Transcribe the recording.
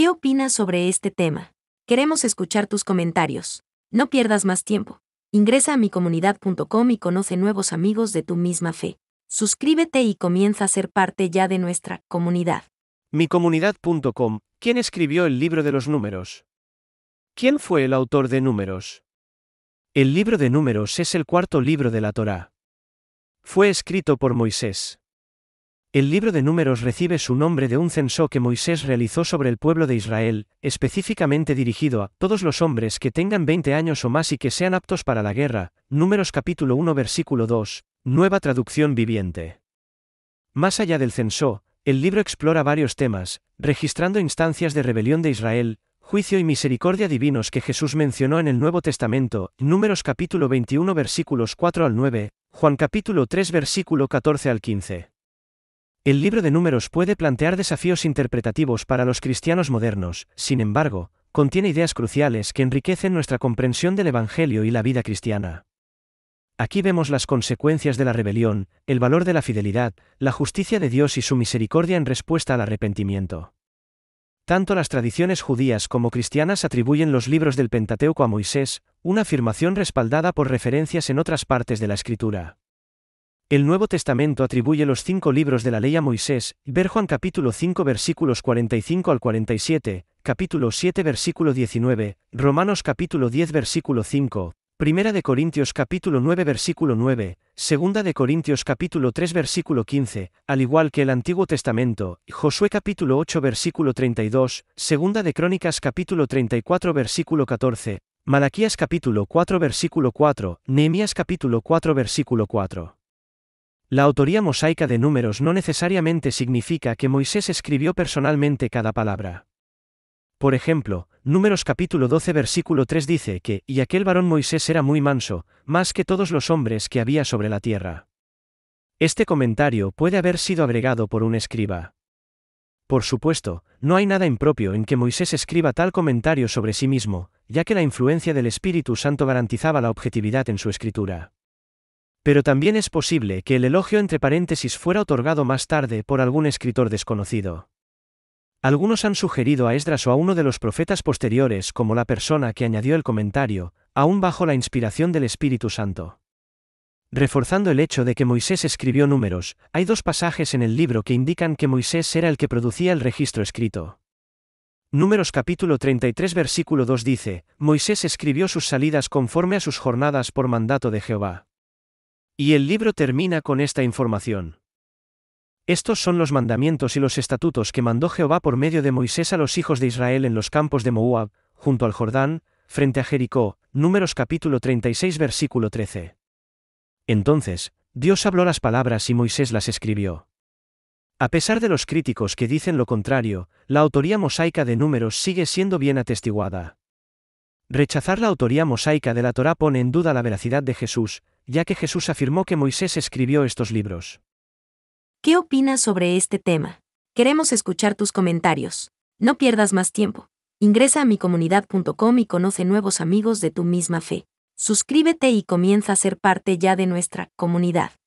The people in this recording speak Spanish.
¿Qué opinas sobre este tema? Queremos escuchar tus comentarios. No pierdas más tiempo. Ingresa a micomunidad.com y conoce nuevos amigos de tu misma fe. Suscríbete y comienza a ser parte ya de nuestra comunidad. Micomunidad.com ¿Quién escribió el libro de los números? ¿Quién fue el autor de números? El libro de números es el cuarto libro de la Torá. Fue escrito por Moisés. El libro de números recibe su nombre de un censo que Moisés realizó sobre el pueblo de Israel, específicamente dirigido a todos los hombres que tengan 20 años o más y que sean aptos para la guerra, números capítulo 1 versículo 2, nueva traducción viviente. Más allá del censo, el libro explora varios temas, registrando instancias de rebelión de Israel, juicio y misericordia divinos que Jesús mencionó en el Nuevo Testamento, números capítulo 21 versículos 4 al 9, Juan capítulo 3 versículo 14 al 15. El libro de números puede plantear desafíos interpretativos para los cristianos modernos, sin embargo, contiene ideas cruciales que enriquecen nuestra comprensión del Evangelio y la vida cristiana. Aquí vemos las consecuencias de la rebelión, el valor de la fidelidad, la justicia de Dios y su misericordia en respuesta al arrepentimiento. Tanto las tradiciones judías como cristianas atribuyen los libros del Pentateuco a Moisés, una afirmación respaldada por referencias en otras partes de la escritura. El Nuevo Testamento atribuye los cinco libros de la ley a Moisés, ver Juan capítulo 5 versículos 45 al 47, capítulo 7 versículo 19, Romanos capítulo 10 versículo 5, Primera de Corintios capítulo 9 versículo 9, Segunda de Corintios capítulo 3 versículo 15, al igual que el Antiguo Testamento, Josué capítulo 8 versículo 32, Segunda de Crónicas capítulo 34 versículo 14, Malaquías capítulo 4 versículo 4, Nehemías capítulo 4 versículo 4. La autoría mosaica de números no necesariamente significa que Moisés escribió personalmente cada palabra. Por ejemplo, Números capítulo 12 versículo 3 dice que, y aquel varón Moisés era muy manso, más que todos los hombres que había sobre la tierra. Este comentario puede haber sido agregado por un escriba. Por supuesto, no hay nada impropio en que Moisés escriba tal comentario sobre sí mismo, ya que la influencia del Espíritu Santo garantizaba la objetividad en su escritura. Pero también es posible que el elogio entre paréntesis fuera otorgado más tarde por algún escritor desconocido. Algunos han sugerido a Esdras o a uno de los profetas posteriores como la persona que añadió el comentario, aún bajo la inspiración del Espíritu Santo. Reforzando el hecho de que Moisés escribió números, hay dos pasajes en el libro que indican que Moisés era el que producía el registro escrito. Números capítulo 33 versículo 2 dice, Moisés escribió sus salidas conforme a sus jornadas por mandato de Jehová. Y el libro termina con esta información. Estos son los mandamientos y los estatutos que mandó Jehová por medio de Moisés a los hijos de Israel en los campos de Moab, junto al Jordán, frente a Jericó, números capítulo 36 versículo 13. Entonces, Dios habló las palabras y Moisés las escribió. A pesar de los críticos que dicen lo contrario, la autoría mosaica de números sigue siendo bien atestiguada. Rechazar la autoría mosaica de la Torá pone en duda la veracidad de Jesús, ya que Jesús afirmó que Moisés escribió estos libros. ¿Qué opinas sobre este tema? Queremos escuchar tus comentarios. No pierdas más tiempo. Ingresa a micomunidad.com y conoce nuevos amigos de tu misma fe. Suscríbete y comienza a ser parte ya de nuestra comunidad.